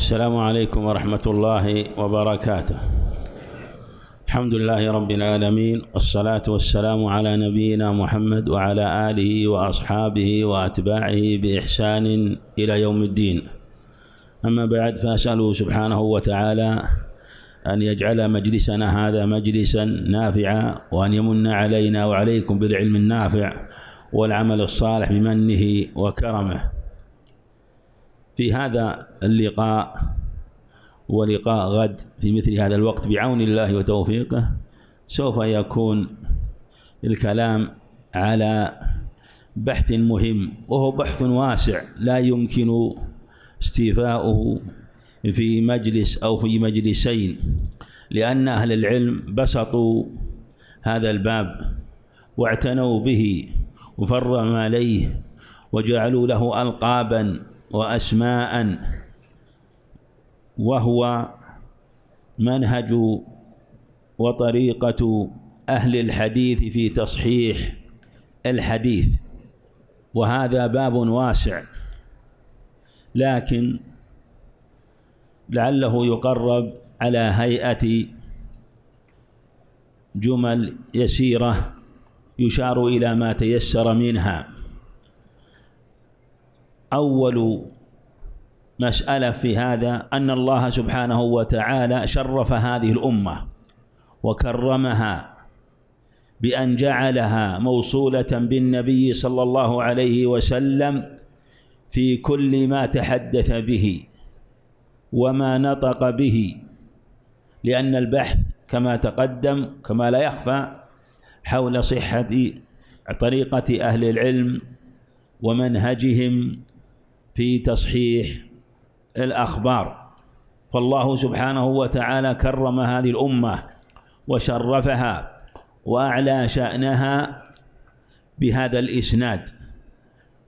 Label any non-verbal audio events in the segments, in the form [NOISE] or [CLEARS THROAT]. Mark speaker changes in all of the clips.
Speaker 1: السلام عليكم ورحمة الله وبركاته الحمد لله رب العالمين والصلاة والسلام على نبينا محمد وعلى آله وأصحابه وأتباعه بإحسان إلى يوم الدين أما بعد فأسأله سبحانه وتعالى أن يجعل مجلسنا هذا مجلسا نافعا وأن يمن علينا وعليكم بالعلم النافع والعمل الصالح بمنه وكرمه في هذا اللقاء ولقاء غد في مثل هذا الوقت بعون الله وتوفيقه سوف يكون الكلام على بحث مهم وهو بحث واسع لا يمكن استيفاؤه في مجلس او في مجلسين لان اهل العلم بسطوا هذا الباب واعتنوا به وفرغوا عليه وجعلوا له القابا وأسماء وهو منهج وطريقة أهل الحديث في تصحيح الحديث وهذا باب واسع لكن لعله يقرب على هيئة جمل يسيرة يشار إلى ما تيسر منها أول مسألة في هذا أن الله سبحانه وتعالى شرف هذه الأمة وكرمها بأن جعلها موصولة بالنبي صلى الله عليه وسلم في كل ما تحدث به وما نطق به لأن البحث كما تقدم كما لا يخفى حول صحة طريقة أهل العلم ومنهجهم في تصحيح الأخبار فالله سبحانه وتعالى كرم هذه الأمة وشرفها وأعلى شأنها بهذا الإسناد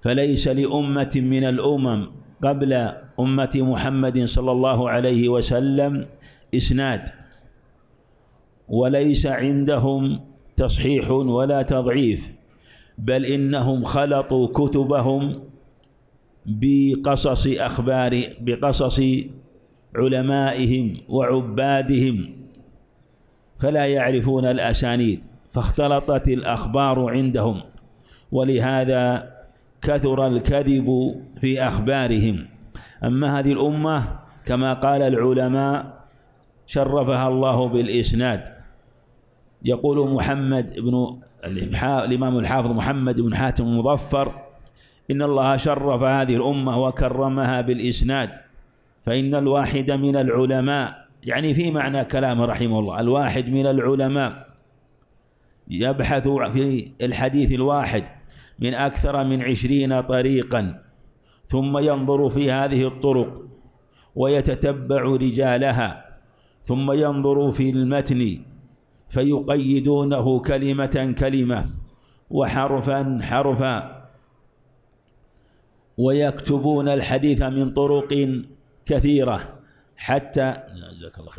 Speaker 1: فليس لأمة من الأمم قبل أمة محمد صلى الله عليه وسلم إسناد وليس عندهم تصحيح ولا تضعيف بل إنهم خلطوا كتبهم بقصص أخبار بقصص علمائهم وعبادهم فلا يعرفون الأسانيد فاختلطت الأخبار عندهم ولهذا كثر الكذب في أخبارهم أما هذه الأمة كما قال العلماء شرفها الله بالإسناد يقول محمد بن الإمام الحافظ محمد بن حاتم المظفر إن الله شرف هذه الأمة وكرمها بالإسناد فإن الواحد من العلماء يعني في معنى كلامه رحمه الله الواحد من العلماء يبحث في الحديث الواحد من أكثر من عشرين طريقا ثم ينظر في هذه الطرق ويتتبع رجالها ثم ينظر في المتن فيقيدونه كلمة كلمة وحرفا حرفا ويكتبون الحديث من طرق كثيرة حتى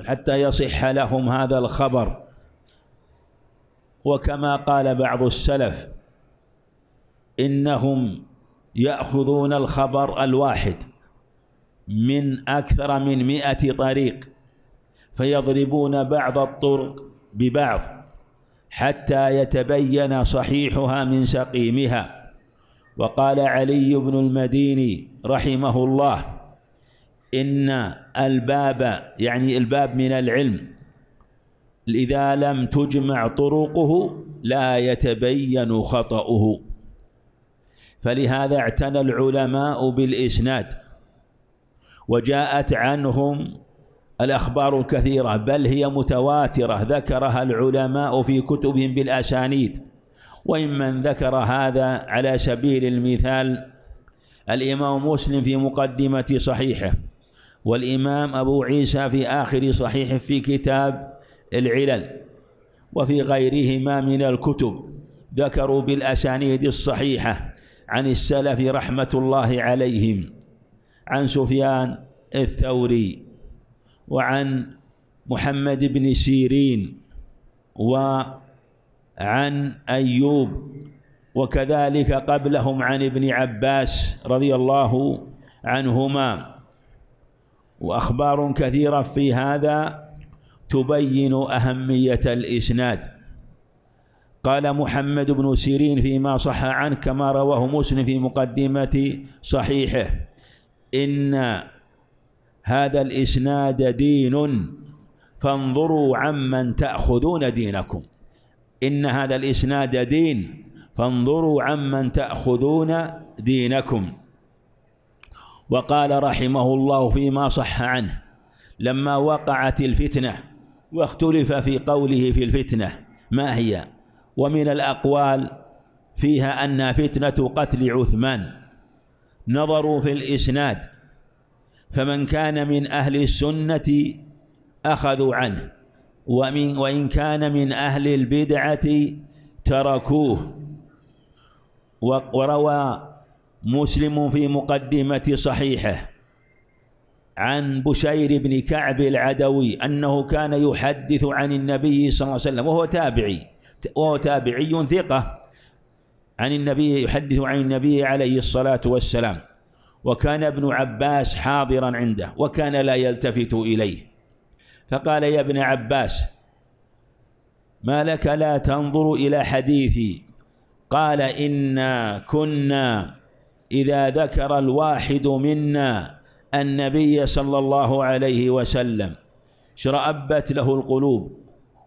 Speaker 1: حتى يصح لهم هذا الخبر وكما قال بعض السلف إنهم يأخذون الخبر الواحد من أكثر من مئة طريق فيضربون بعض الطرق ببعض حتى يتبين صحيحها من سقيمها وقال علي بن المديني رحمه الله إن الباب يعني الباب من العلم إذا لم تجمع طرقه لا يتبين خطأه فلهذا اعتنى العلماء بالإسناد وجاءت عنهم الأخبار الكثيرة بل هي متواترة ذكرها العلماء في كتبهم بالأسانيد وممن ذكر هذا على سبيل المثال الإمام مسلم في مقدمة صحيحه والإمام أبو عيسى في آخر صحيحه في كتاب العلل وفي غيرهما من الكتب ذكروا بالأسانيد الصحيحة عن السلف رحمة الله عليهم عن سفيان الثوري وعن محمد بن سيرين و عن أيوب وكذلك قبلهم عن ابن عباس رضي الله عنهما وأخبار كثيرة في هذا تبين أهمية الإسناد قال محمد بن سيرين فيما صح عنه كما رواه مسلم في مقدمة صحيحه إن هذا الإسناد دين فانظروا عمن تأخذون دينكم إن هذا الإسناد دين فانظروا عمن تأخذون دينكم وقال رحمه الله فيما صح عنه لما وقعت الفتنة واختلف في قوله في الفتنة ما هي ومن الأقوال فيها أنها فتنة قتل عثمان نظروا في الإسناد فمن كان من أهل السنة أخذوا عنه ومن وإن كان من أهل البدعة تركوه وروى مسلم في مقدمة صحيحه عن بشير بن كعب العدوي أنه كان يحدث عن النبي صلى الله عليه وسلم وهو تابعي وهو تابعي ثقة عن النبي يحدث عن النبي عليه الصلاة والسلام وكان ابن عباس حاضرا عنده وكان لا يلتفت إليه فقال يا ابن عباس ما لك لا تنظر إلى حديثي قال إنا كنا إذا ذكر الواحد منا النبي صلى الله عليه وسلم شرأبت له القلوب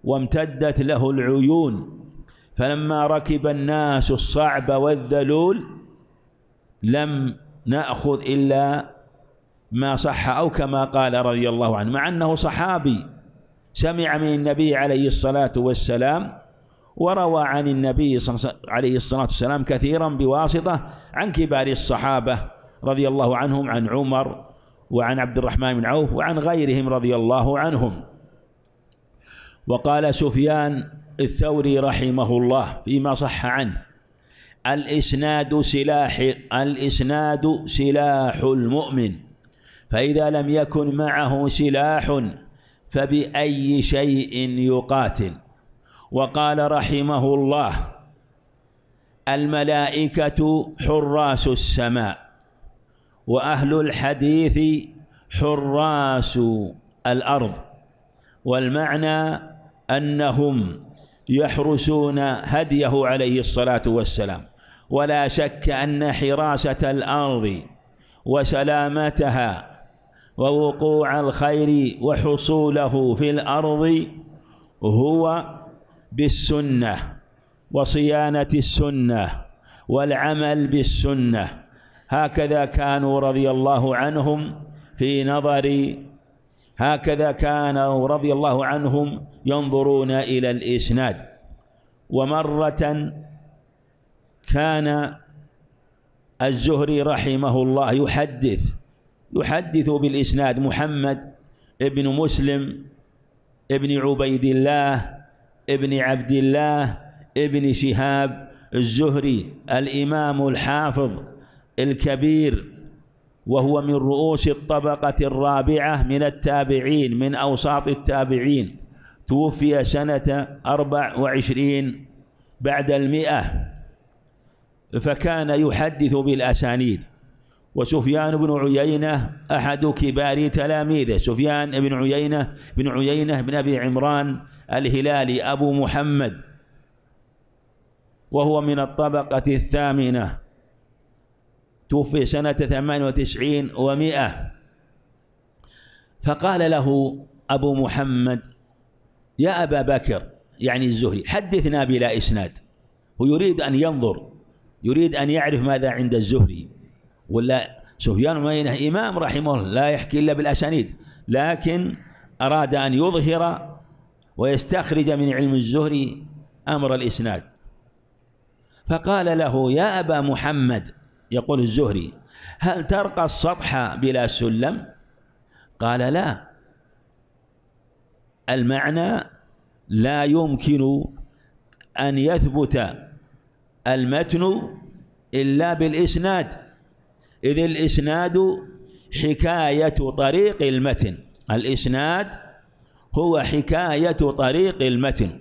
Speaker 1: وامتدت له العيون فلما ركب الناس الصعب والذلول لم نأخذ إلا ما صح أو كما قال رضي الله عنه مع أنه صحابي سمع من النبي عليه الصلاة والسلام وروى عن النبي عليه الصلاة والسلام كثيرا بواسطة عن كبار الصحابة رضي الله عنهم عن عمر وعن عبد الرحمن بن عوف وعن غيرهم رضي الله عنهم وقال سفيان الثوري رحمه الله فيما صح عنه الإسناد سلاح الإسناد سلاح المؤمن فإذا لم يكن معه سلاح فبأي شيء يقاتل وقال رحمه الله الملائكة حراس السماء وأهل الحديث حراس الأرض والمعنى أنهم يحرسون هديه عليه الصلاة والسلام ولا شك أن حراسة الأرض وسلامتها ووقوع الخير وحصوله في الأرض هو بالسنة وصيانة السنة والعمل بالسنة هكذا كانوا رضي الله عنهم في نظري هكذا كانوا رضي الله عنهم ينظرون إلى الإسناد ومرة كان الزهري رحمه الله يحدث يحدث بالإسناد محمد ابن مسلم ابن عبيد الله ابن عبد الله ابن شهاب الزهري الإمام الحافظ الكبير وهو من رؤوس الطبقة الرابعة من التابعين من أوساط التابعين توفي سنة 24 بعد المئة فكان يحدث بالأسانيد وسفيان بن عيينة أحد كبار تلاميذه سفيان بن عيينة بن عيينة بن أبي عمران الهلالي أبو محمد وهو من الطبقة الثامنة توفي سنة ثمان وتسعين ومائة فقال له أبو محمد يا أبا بكر يعني الزهري حدثنا بلا إسناد هو يريد أن ينظر يريد أن يعرف ماذا عند الزهري ولا سفيان بن إمام رحمه الله لا يحكي إلا بالأسانيد لكن أراد أن يظهر ويستخرج من علم الزهري أمر الإسناد فقال له يا أبا محمد يقول الزهري هل ترقى السطح بلا سلم قال لا المعنى لا يمكن أن يثبت المتن إلا بالإسناد إذ الإسناد حكاية طريق المتن الإسناد هو حكاية طريق المتن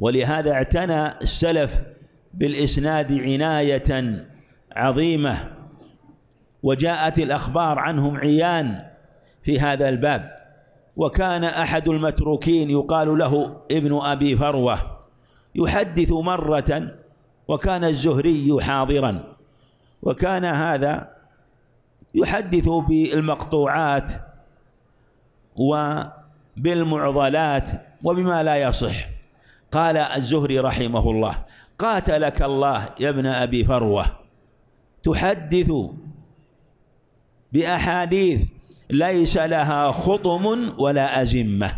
Speaker 1: ولهذا اعتنى السلف بالإسناد عناية عظيمة وجاءت الأخبار عنهم عيان في هذا الباب وكان أحد المتروكين يقال له ابن أبي فروة يحدث مرة وكان الزهري حاضرا وكان هذا يحدث بالمقطوعات وبالمعضلات وبما لا يصح قال الزهري رحمه الله قاتلك الله يا ابن أبي فروة تحدث بأحاديث ليس لها خطم ولا أزمة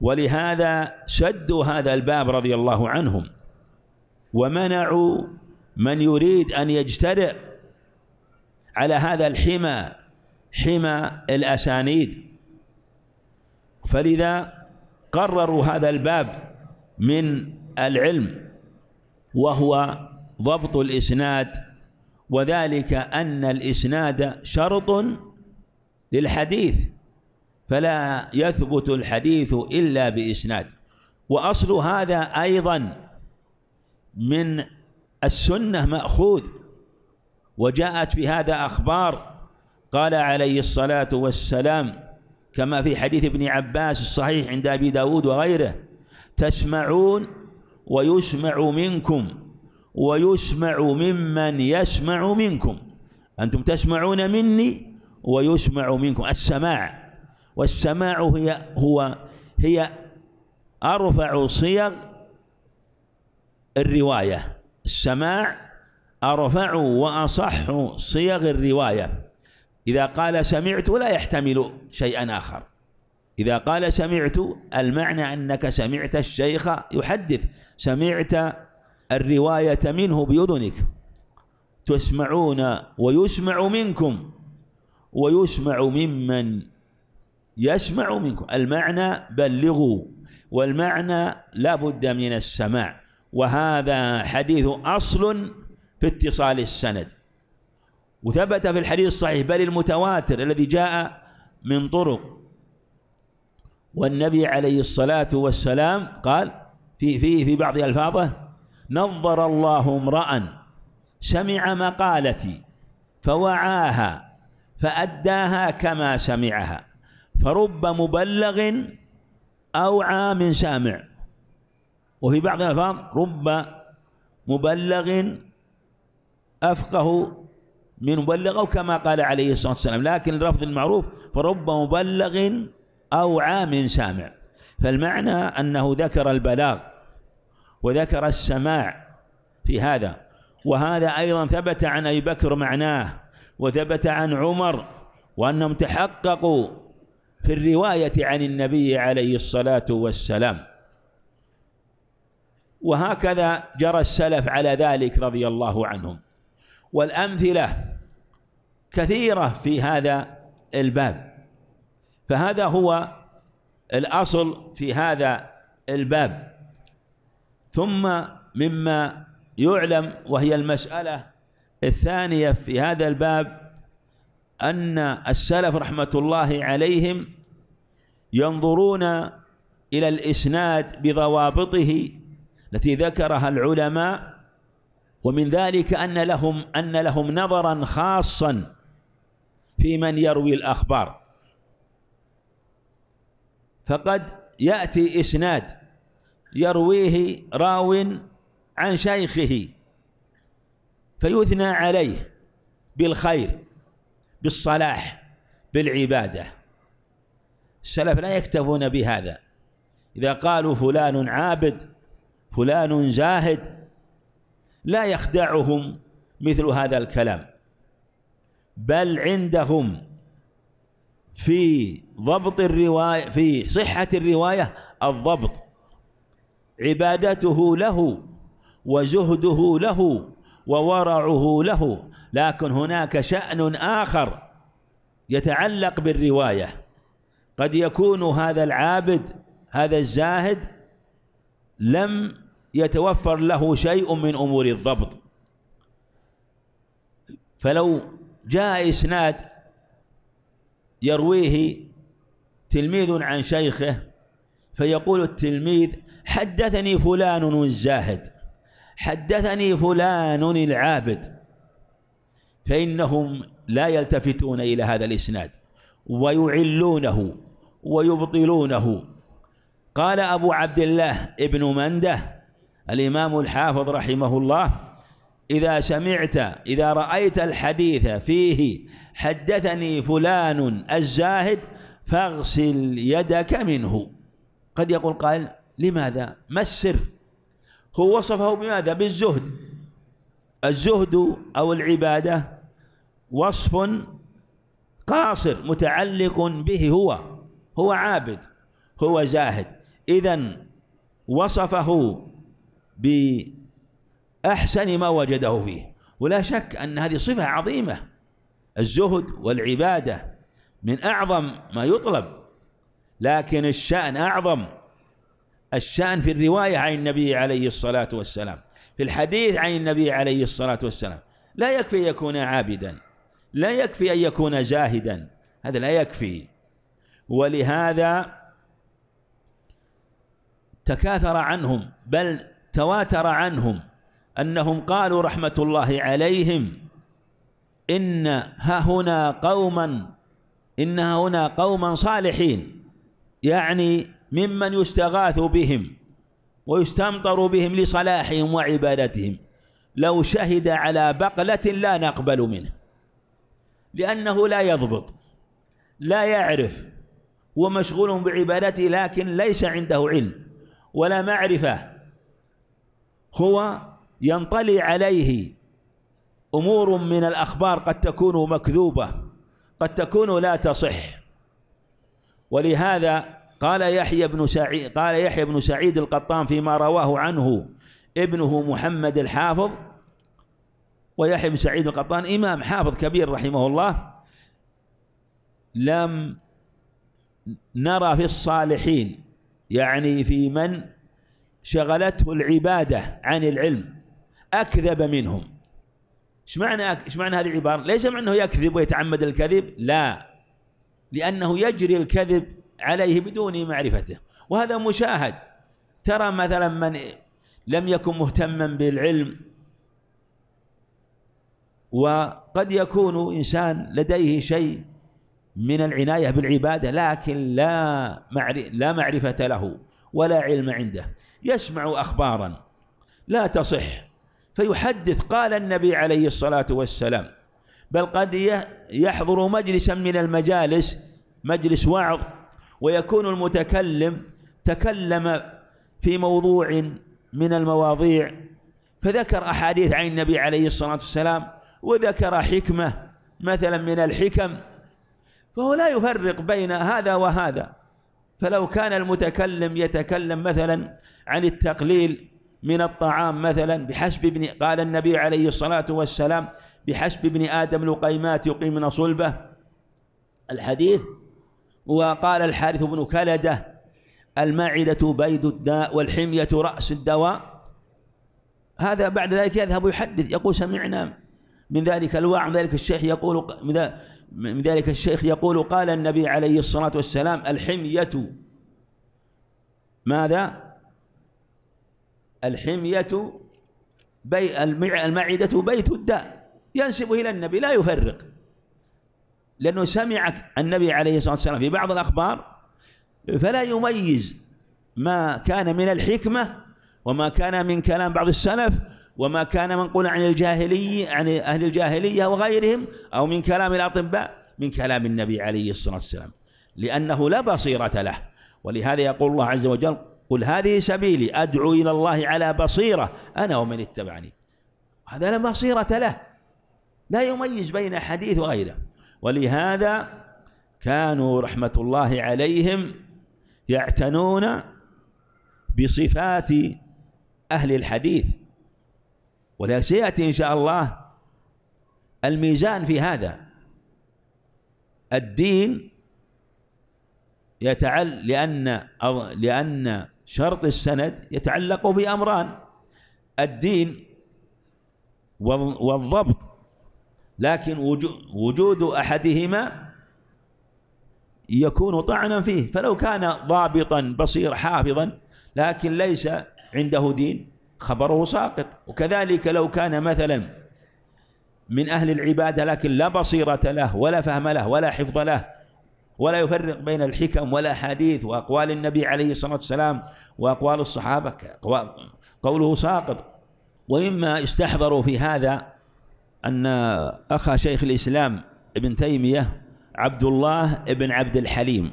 Speaker 1: ولهذا سدوا هذا الباب رضي الله عنهم ومنعوا من يريد أن يجترئ على هذا الحمى حمى الأسانيد فلذا قرروا هذا الباب من العلم وهو ضبط الإسناد وذلك أن الإسناد شرط للحديث فلا يثبت الحديث إلا بإسناد وأصل هذا أيضا من السنة مأخوذ وجاءت في هذا أخبار قال عليه الصلاة والسلام كما في حديث ابن عباس الصحيح عند أبي داود وغيره تسمعون ويسمع منكم ويسمع ممن يسمع منكم أنتم تسمعون مني ويسمع منكم السماع والسماع هي هو هي أرفع صيغ الرواية السماع أرفع وأصح صيغ الرواية إذا قال سمعت لا يحتمل شيئا آخر إذا قال سمعت المعنى أنك سمعت الشيخ يحدث سمعت الرواية منه بأذنك تسمعون ويسمع منكم ويسمع ممن يسمع منكم المعنى بلغوا والمعنى لا بد من السماع وهذا حديث أصل في اتصال السند وثبت في الحديث الصحيح بل المتواتر الذي جاء من طرق والنبي عليه الصلاة والسلام قال في في في بعض ألفاظه نظر الله امرأ سمع مقالتي فوعاها فأداها كما سمعها فرب مبلغ أوعى من سامع وفي بعض الألفاظ رب مبلغ أفقه من مبلغ أو كما قال عليه الصلاة والسلام لكن لفظ المعروف فرب مبلغ أو عام سامع فالمعنى أنه ذكر البلاغ وذكر السماع في هذا وهذا أيضا ثبت عن أبي بكر معناه وثبت عن عمر وأنهم تحققوا في الرواية عن النبي عليه الصلاة والسلام وهكذا جرى السلف على ذلك رضي الله عنهم والأمثلة كثيرة في هذا الباب فهذا هو الأصل في هذا الباب ثم مما يعلم وهي المسألة الثانية في هذا الباب أن السلف رحمة الله عليهم ينظرون إلى الإسناد بضوابطه التي ذكرها العلماء ومن ذلك أن لهم أن لهم نظرا خاصا في من يروي الأخبار فقد يأتي إسناد يرويه راو عن شيخه فيثنى عليه بالخير بالصلاح بالعبادة السلف لا يكتفون بهذا إذا قالوا فلان عابد فلان زاهد لا يخدعهم مثل هذا الكلام بل عندهم في ضبط الرواية في صحة الرواية الضبط عبادته له وزهده له وورعه له لكن هناك شأن آخر يتعلق بالرواية قد يكون هذا العابد هذا الزاهد لم يتوفر له شيء من أمور الضبط فلو جاء إسناد يرويه تلميذ عن شيخه فيقول التلميذ حدثني فلان الزاهد حدثني فلان العابد فإنهم لا يلتفتون إلى هذا الإسناد ويعلونه ويبطلونه قال أبو عبد الله ابن منده الإمام الحافظ رحمه الله إذا سمعت إذا رأيت الحديث فيه حدثني فلان الزاهد فاغسل يدك منه قد يقول قائل لماذا ما السر هو وصفه بماذا بالزهد الزهد أو العبادة وصف قاصر متعلق به هو هو عابد هو زاهد إذا وصفه بأحسن ما وجده فيه ولا شك أن هذه صفة عظيمة الزهد والعبادة من أعظم ما يطلب لكن الشأن أعظم الشأن في الرواية عن النبي عليه الصلاة والسلام في الحديث عن النبي عليه الصلاة والسلام لا يكفي أن يكون عابدا لا يكفي أن يكون زاهدا هذا لا يكفي ولهذا تكاثر عنهم بل تواتر عنهم أنهم قالوا رحمة الله عليهم إن ها هنا قوما إن ها هنا قوما صالحين يعني ممن يستغاث بهم ويستمطر بهم لصلاحهم وعبادتهم لو شهد على بقلة لا نقبل منه لأنه لا يضبط لا يعرف ومشغول بعبادته لكن ليس عنده علم ولا معرفة هو ينطلي عليه أمور من الأخبار قد تكون مكذوبة قد تكون لا تصح ولهذا قال يحيى بن سعيد قال يحيى بن سعيد القطان فيما رواه عنه ابنه محمد الحافظ ويحيى بن سعيد القطان إمام حافظ كبير رحمه الله لم نرى في الصالحين يعني في من شغلته العبادة عن العلم أكذب منهم ايش معنى ايش معنى هذه العبارة؟ ليس معنى أنه يكذب ويتعمد الكذب لا لأنه يجري الكذب عليه بدون معرفته وهذا مشاهد ترى مثلا من لم يكن مهتما بالعلم وقد يكون إنسان لديه شيء من العناية بالعبادة لكن لا لا معرفة له ولا علم عنده يسمع أخبارا لا تصح فيحدث قال النبي عليه الصلاة والسلام بل قد يحضر مجلسا من المجالس مجلس وعظ ويكون المتكلم تكلم في موضوع من المواضيع فذكر أحاديث عن النبي عليه الصلاة والسلام وذكر حكمة مثلا من الحكم فهو لا يفرق بين هذا وهذا فلو كان المتكلم يتكلم مثلا عن التقليل من الطعام مثلا بحسب ابن قال النبي عليه الصلاة والسلام بحسب ابن آدم لقيمات يقيمن صلبة الحديث وقال الحارث بن كلدة المعدة بيد الداء والحمية رأس الدواء هذا بعد ذلك يذهب يحدث يقول سمعنا من ذلك الواعظ ذلك الشيخ يقول من ذلك من ذلك الشيخ يقول قال النبي عليه الصلاة والسلام الحمية ماذا الحمية بي المعدة بيت الداء ينسب إلى النبي لا يفرق لأنه سمع النبي عليه الصلاة والسلام في بعض الأخبار فلا يميز ما كان من الحكمة وما كان من كلام بعض السلف وما كان منقولا عن الجاهلي عن أهل الجاهلية وغيرهم أو من كلام الأطباء من كلام النبي عليه الصلاة والسلام لأنه لا بصيرة له ولهذا يقول الله عز وجل قل هذه سبيلي أدعو إلى الله على بصيرة أنا ومن اتبعني هذا لا بصيرة له لا يميز بين حديث وغيره ولهذا كانوا رحمة الله عليهم يعتنون بصفات أهل الحديث وسيأتي إن شاء الله الميزان في هذا الدين يتعل لأن لأن شرط السند يتعلق بأمران الدين والضبط لكن وجود أحدهما يكون طعنا فيه فلو كان ضابطا بصير حافظا لكن ليس عنده دين خبره ساقط وكذلك لو كان مثلا من أهل العبادة لكن لا بصيرة له ولا فهم له ولا حفظ له ولا يفرق بين الحكم والأحاديث وأقوال النبي عليه الصلاة والسلام وأقوال الصحابة قوله ساقط ومما استحضروا في هذا أن أخا شيخ الإسلام ابن تيمية عبد الله ابن عبد الحليم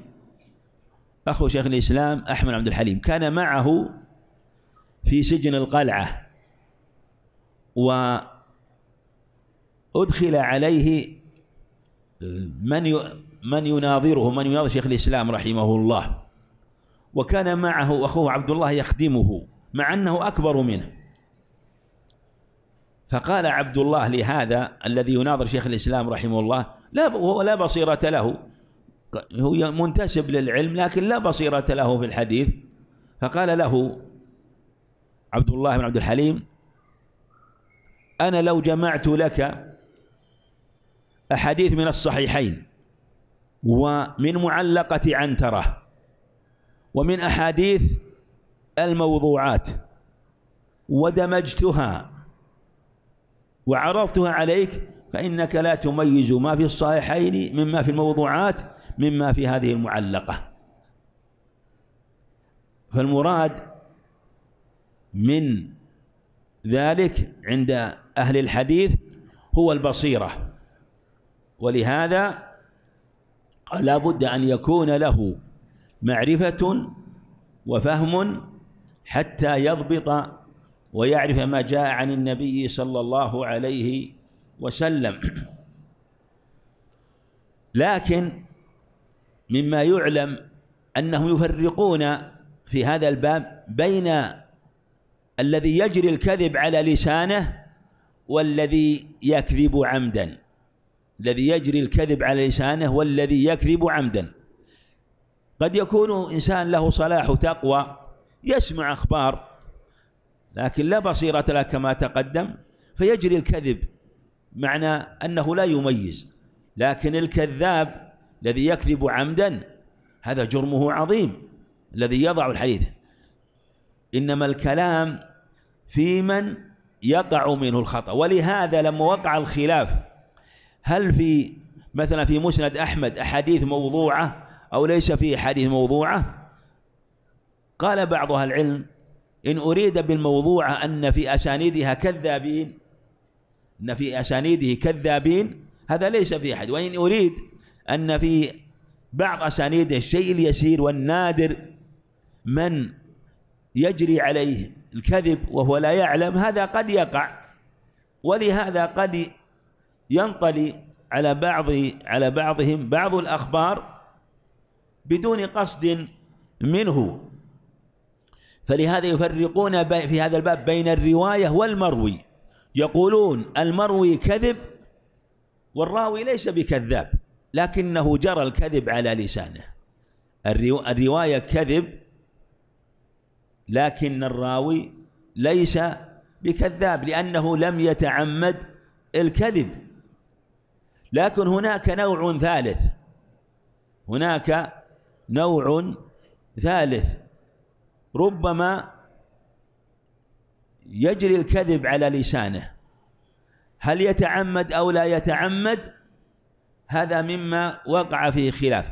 Speaker 1: أخو شيخ الإسلام أحمد عبد الحليم كان معه في سجن القلعة وأدخل عليه من من يناظره من يناظر شيخ الإسلام رحمه الله وكان معه أخوه عبد الله يخدمه مع أنه أكبر منه فقال عبد الله لهذا الذي يناظر شيخ الإسلام رحمه الله لا لا بصيرة له هو منتسب للعلم لكن لا بصيرة له في الحديث فقال له عبد الله بن عبد الحليم أنا لو جمعت لك أحاديث من الصحيحين ومن معلقة عنترة ومن أحاديث الموضوعات ودمجتها وعرضتها عليك فإنك لا تميز ما في الصحيحين مما في الموضوعات مما في هذه المعلقة فالمراد من ذلك عند أهل الحديث هو البصيرة ولهذا لا بد أن يكون له معرفة وفهم حتى يضبط ويعرف ما جاء عن النبي صلى الله عليه وسلم لكن مما يعلم أنهم يفرقون في هذا الباب بين الذي يجري الكذب على لسانه والذي يكذب عمدا الذي يجري الكذب على لسانه والذي يكذب عمدا قد يكون إنسان له صلاح وتقوى يسمع أخبار لكن لا بصيرة له كما تقدم فيجري الكذب معنى أنه لا يميز لكن الكذاب الذي يكذب عمدا هذا جرمه عظيم الذي يضع الحديث إنما الكلام في من يقع منه الخطأ ولهذا لما وقع الخلاف هل في مثلا في مسند أحمد أحاديث موضوعة أو ليس في أحاديث موضوعة قال بعض أهل العلم إن أريد بالموضوعة أن في أسانيدها كذابين أن في أسانيده كذابين هذا ليس في أحد وإن أريد أن في بعض أسانيده الشيء اليسير والنادر من يجري عليه الكذب وهو لا يعلم هذا قد يقع ولهذا قد ينطلي على بعض على بعضهم بعض الأخبار بدون قصد منه فلهذا يفرقون في هذا الباب بين الرواية والمروي يقولون المروي كذب والراوي ليس بكذاب لكنه جرى الكذب على لسانه الرواية كذب لكن الراوي ليس بكذاب لأنه لم يتعمد الكذب لكن هناك نوع ثالث هناك نوع ثالث ربما يجري الكذب على لسانه هل يتعمد أو لا يتعمد هذا مما وقع فيه خلاف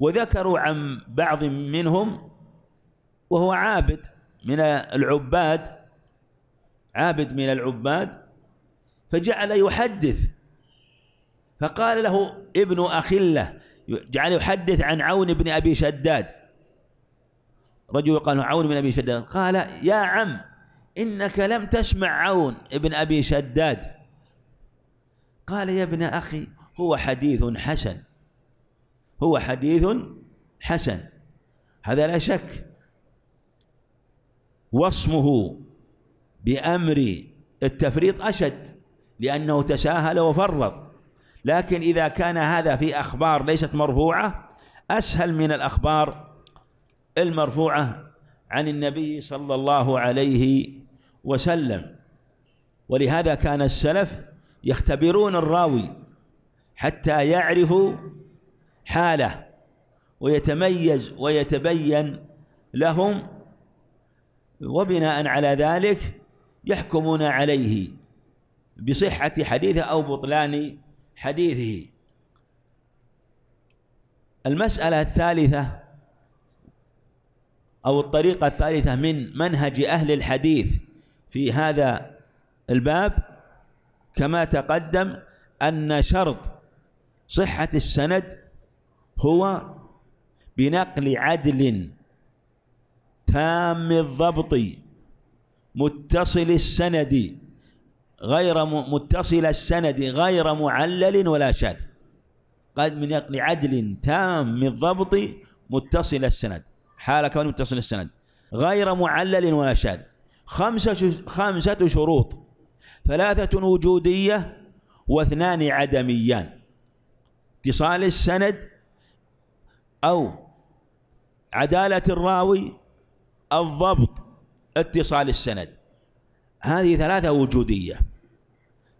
Speaker 1: وذكروا عن بعض منهم وهو عابد من العباد عابد من العباد فجعل يحدث فقال له ابن أخله جعل يحدث عن عون بن أبي شداد رجل قال عون بن أبي شداد قال يا عم إنك لم تسمع عون بن أبي شداد قال يا ابن أخي هو حديث حسن هو حديث حسن هذا لا شك وصمه بأمر التفريط أشد لأنه تساهل وفرط لكن إذا كان هذا في أخبار ليست مرفوعة أسهل من الأخبار المرفوعة عن النبي صلى الله عليه وسلم ولهذا كان السلف يختبرون الراوي حتى يعرفوا حاله ويتميز ويتبين لهم وبناء على ذلك يحكمون عليه بصحة حديثه أو بطلان حديثه المسألة الثالثة أو الطريقة الثالثة من منهج أهل الحديث في هذا الباب كما تقدم أن شرط صحة السند هو بنقل عدل تام الضبط متصل السند غير متصل السند غير معلل ولا شاذ قد من عدل تام الضبط متصل السند حال كونه متصل السند غير معلل ولا شاذ خمسة خمسة شروط ثلاثة وجودية واثنان عدميان اتصال السند أو عدالة الراوي الضبط اتصال السند هذه ثلاثة وجودية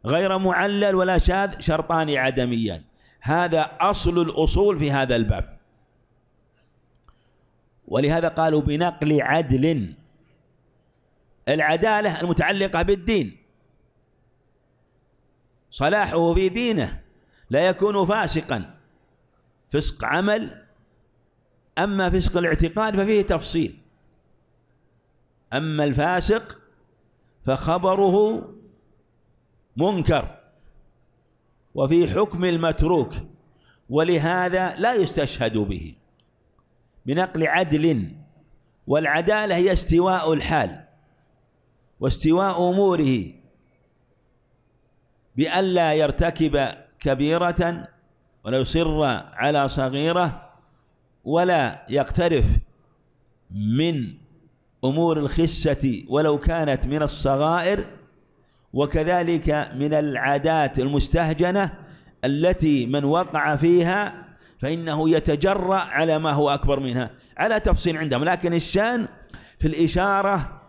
Speaker 1: غير معلل ولا شاذ شرطان عدميان هذا أصل الأصول في هذا الباب ولهذا قالوا بنقل عدل العدالة المتعلقة بالدين صلاحه في دينه لا يكون فاسقا فسق عمل أما فسق الاعتقاد ففيه تفصيل أما الفاسق فخبره منكر وفي حكم المتروك ولهذا لا يستشهد به بنقل عدل والعدالة هي استواء الحال واستواء أموره بألا يرتكب كبيرة ولا يصر على صغيرة ولا يقترف من أمور الخسة ولو كانت من الصغائر وكذلك من العادات المستهجنة التي من وقع فيها فإنه يتجرأ على ما هو أكبر منها على تفصيل عندهم لكن الشان في الإشارة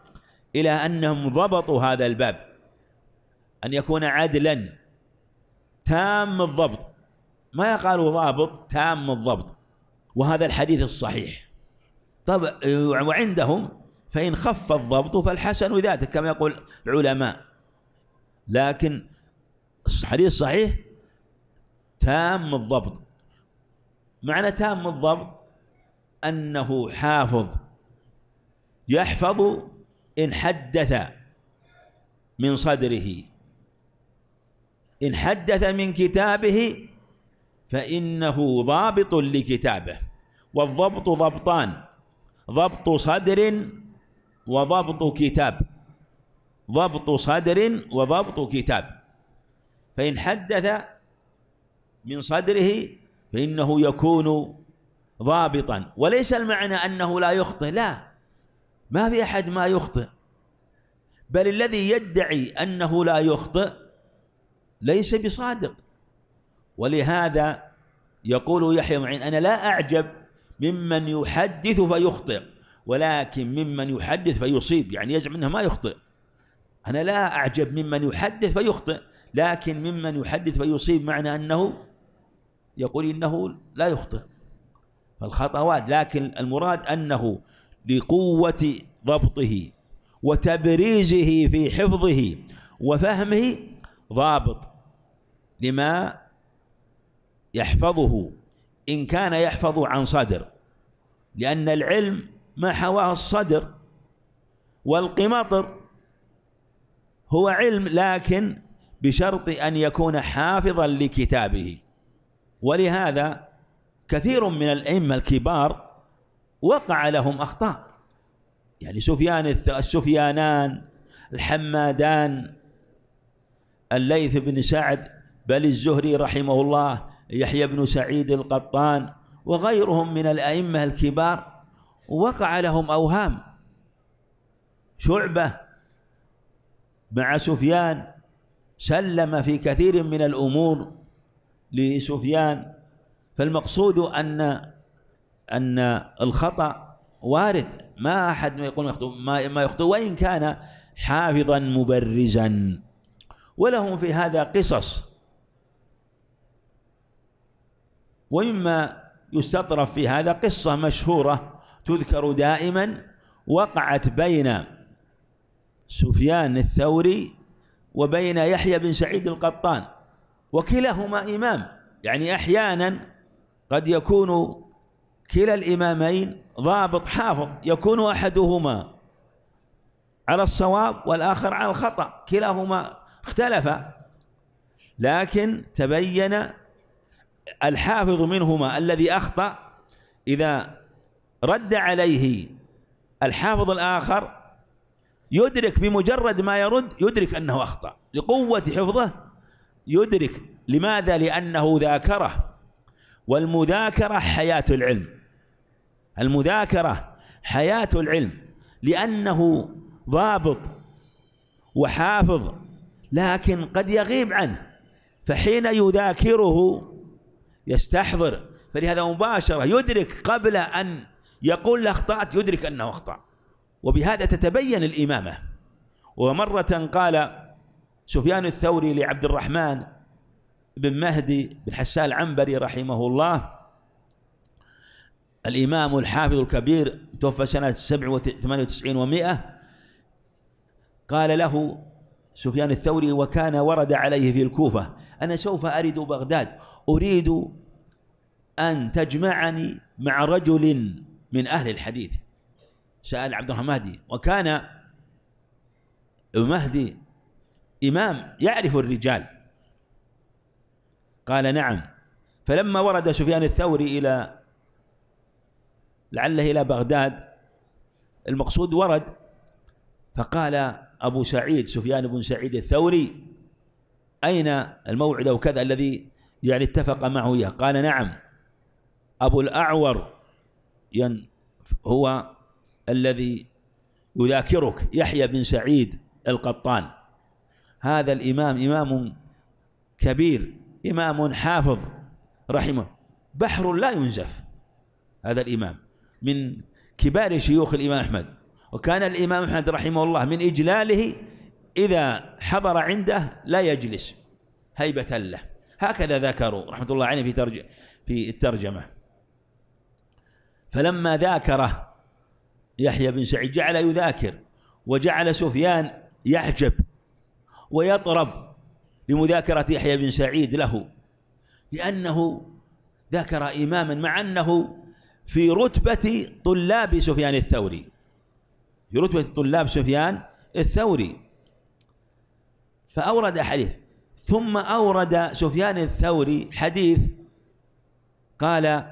Speaker 1: إلى أنهم ضبطوا هذا الباب أن يكون عدلا تام الضبط ما قالوا ضابط تام الضبط وهذا الحديث الصحيح طب وعندهم فإن خف الضبط فالحسن ذاته كما يقول العلماء لكن الحديث صحيح تام الضبط معنى تام الضبط أنه حافظ يحفظ إن حدث من صدره إن حدث من كتابه فإنه ضابط لكتابه والضبط ضبطان ضبط صدر وضبط كتاب ضبط صدر وضبط كتاب فإن حدث من صدره فإنه يكون ضابطا وليس المعنى أنه لا يخطئ لا ما في أحد ما يخطئ بل الذي يدعي أنه لا يخطئ ليس بصادق ولهذا يقول يحيى معين أنا لا أعجب ممن يحدث فيخطئ ولكن ممن يحدث فيصيب يعني يجب منه ما يخطئ أنا لا أعجب ممن يحدث فيخطئ لكن ممن يحدث فيصيب معنى أنه يقول إنه لا يخطئ فالخطوات لكن المراد أنه لقوة ضبطه وتبريزه في حفظه وفهمه ضابط لما يحفظه إن كان يحفظ عن صدر لأن العلم ما حواه الصدر والقمطر هو علم لكن بشرط أن يكون حافظا لكتابه ولهذا كثير من الأئمة الكبار وقع لهم أخطاء يعني سفيان السفيانان الحمادان الليث بن سعد بل الزهري رحمه الله يحيى بن سعيد القطان وغيرهم من الأئمة الكبار وقع لهم أوهام شعبة مع سفيان سلم في كثير من الأمور لسفيان فالمقصود أن أن الخطأ وارد ما أحد ما يقول ما ما يخطئ وإن كان حافظا مبرزا ولهم في هذا قصص ومما يستطرف في هذا قصة مشهورة تذكر دائما وقعت بين سفيان الثوري وبين يحيى بن سعيد القطان وكلاهما إمام يعني أحيانا قد يكون كلا الإمامين ضابط حافظ يكون أحدهما على الصواب والآخر على الخطأ كلاهما اختلف لكن تبين الحافظ منهما الذي أخطأ إذا رد عليه الحافظ الآخر يدرك بمجرد ما يرد يدرك أنه أخطأ لقوة حفظه يدرك لماذا لأنه ذاكره والمذاكرة حياة العلم المذاكرة حياة العلم لأنه ضابط وحافظ لكن قد يغيب عنه فحين يذاكره يستحضر فلهذا مباشرة يدرك قبل أن يقول لا أخطأت يدرك أنه أخطأ وبهذا تتبين الإمامة ومرة قال سفيان الثوري لعبد الرحمن بن مهدي بن حسان العنبري رحمه الله الإمام الحافظ الكبير توفى سنة 98 و100 قال له سفيان الثوري وكان ورد عليه في الكوفة أنا سوف أرد بغداد أريد أن تجمعني مع رجل من أهل الحديث سأل عبد الرحمن مهدي وكان مهدي إمام يعرف الرجال قال نعم فلما ورد سفيان الثوري إلى لعله إلى بغداد المقصود ورد فقال أبو سعيد سفيان بن سعيد الثوري أين الموعد أو كذا الذي يعني اتفق معه إياه قال نعم أبو الأعور ين هو الذي يذاكرك يحيى بن سعيد القطان هذا الإمام إمام كبير إمام حافظ رحمه بحر لا ينزف هذا الإمام من كبار شيوخ الإمام أحمد وكان الإمام أحمد رحمه الله من إجلاله إذا حضر عنده لا يجلس هيبة له هكذا ذكروا رحمة الله عليه في, ترج في الترجمة فلما ذاكره يحيى بن سعيد جعل يذاكر وجعل سفيان يحجب ويطرب لمذاكرة يحيى بن سعيد له لأنه ذكر إماما مع أنه في رتبة طلاب سفيان الثوري في رتبة طلاب سفيان الثوري فأورد حديث ثم أورد سفيان الثوري حديث قال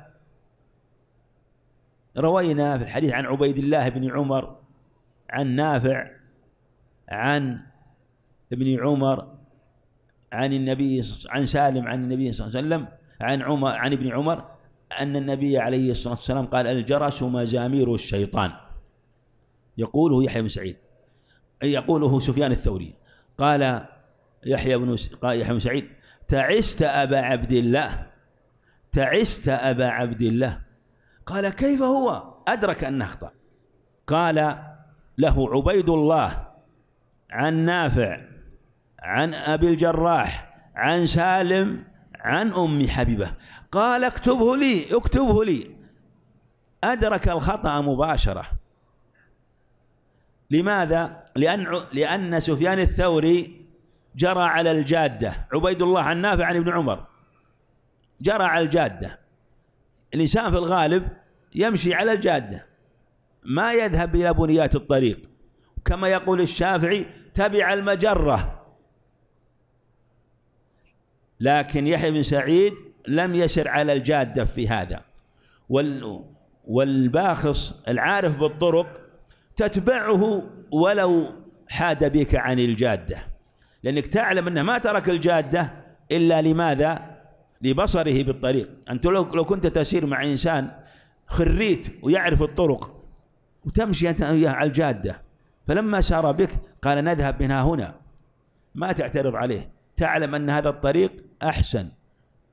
Speaker 1: روينا في الحديث عن عبيد الله بن عمر عن نافع عن ابن عمر عن النبي عن سالم عن النبي صلى الله عليه وسلم عن عمر عن ابن عمر أن النبي عليه الصلاة والسلام قال الجرس مزامير الشيطان يقوله يحيى بن سعيد يقوله سفيان الثوري قال يحيى بن قال يحيى بن سعيد تعست أبا عبد الله تعست أبا عبد الله قال كيف هو أدرك أنه أخطأ قال له عبيد الله عن نافع عن أبي الجراح عن سالم عن أم حبيبة قال اكتبه لي اكتبه لي أدرك الخطأ مباشرة لماذا؟ لأن لأن سفيان الثوري جرى على الجادة عبيد الله عن نافع عن ابن عمر جرى على الجادة الإنسان في الغالب يمشي على الجادة ما يذهب إلى بنيات الطريق كما يقول الشافعي تبع المجرة لكن يحيى بن سعيد لم يسر على الجادة في هذا والباخص العارف بالطرق تتبعه ولو حاد بك عن الجادة لأنك تعلم أنه ما ترك الجادة إلا لماذا لبصره بالطريق أنت لو, لو كنت تسير مع إنسان خريت ويعرف الطرق وتمشي أنت وياه على الجادة فلما سار بك قال نذهب من ها هنا ما تعترض عليه تعلم أن هذا الطريق أحسن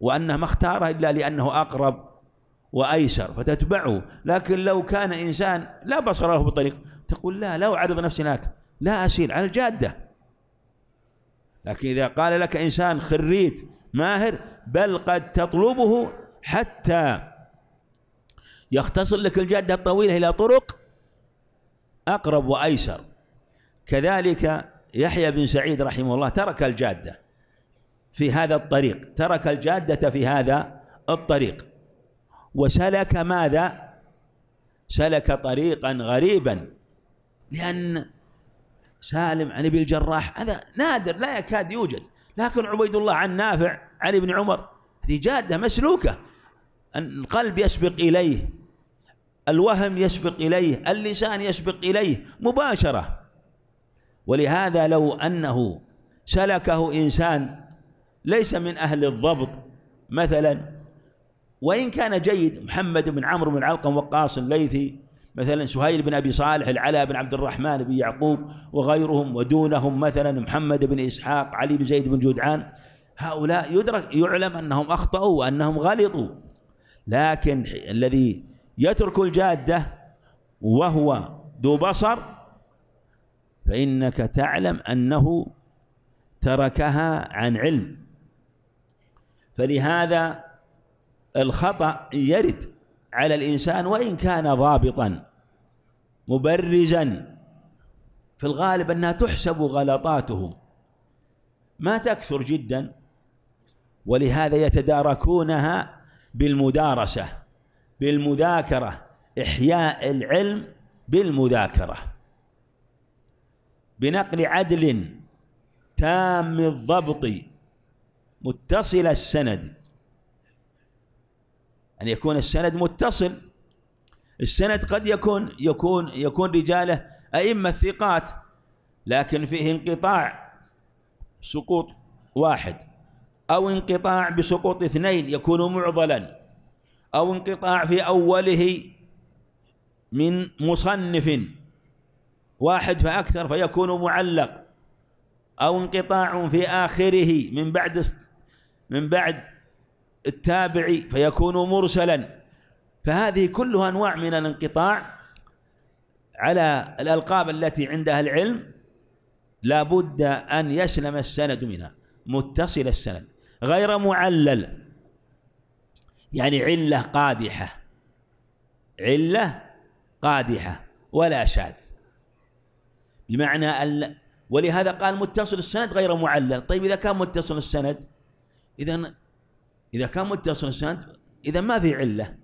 Speaker 1: وأنه ما اختاره إلا لأنه أقرب وأيسر فتتبعه لكن لو كان إنسان لا بصر له بالطريق تقول لا لا أعرض نفسي هناك لا أسير على الجادة لكن إذا قال لك إنسان خريت ماهر بل قد تطلبه حتى يختصر لك الجادة الطويلة إلى طرق أقرب وأيسر كذلك يحيى بن سعيد رحمه الله ترك الجادة في هذا الطريق ترك الجادة في هذا الطريق وسلك ماذا سلك طريقا غريبا لأن سالم عن ابي الجراح هذا نادر لا يكاد يوجد لكن عبيد الله عن نافع عن ابن عمر هذه جادة مسلوكة القلب يسبق إليه الوهم يسبق إليه اللسان يسبق إليه مباشرة ولهذا لو أنه سلكه إنسان ليس من أهل الضبط مثلا وإن كان جيد محمد بن عمرو بن علقم وقاص الليثي مثلا سهيل بن أبي صالح العلاء بن عبد الرحمن بن يعقوب وغيرهم ودونهم مثلا محمد بن إسحاق علي بن زيد بن جدعان هؤلاء يدرك يعلم أنهم أخطأوا وأنهم غلطوا لكن الذي يترك الجادة وهو ذو بصر فإنك تعلم أنه تركها عن علم فلهذا الخطأ يرد على الإنسان وإن كان ضابطا مبرزا في الغالب أنها تحسب غلطاتهم ما تكثر جدا ولهذا يتداركونها بالمدارسة بالمذاكرة إحياء العلم بالمذاكرة بنقل عدل تام الضبط متصل السند أن يكون السند متصل السند قد يكون يكون يكون رجاله أئمة ثقات لكن فيه انقطاع سقوط واحد أو انقطاع بسقوط اثنين يكون معضلا أو انقطاع في أوله من مصنف واحد فأكثر فيكون معلق أو انقطاع في آخره من بعد من بعد التابعي فيكون مرسلا فهذه كلها أنواع من الانقطاع على الألقاب التي عندها العلم لا بد أن يسلم السند منها متصل السند غير معلل يعني علة قادحة علة قادحة ولا شاذ بمعنى أن ولهذا قال متصل السند غير معلل طيب إذا كان متصل السند إذا اذا كان متصل السند اذا ما في عله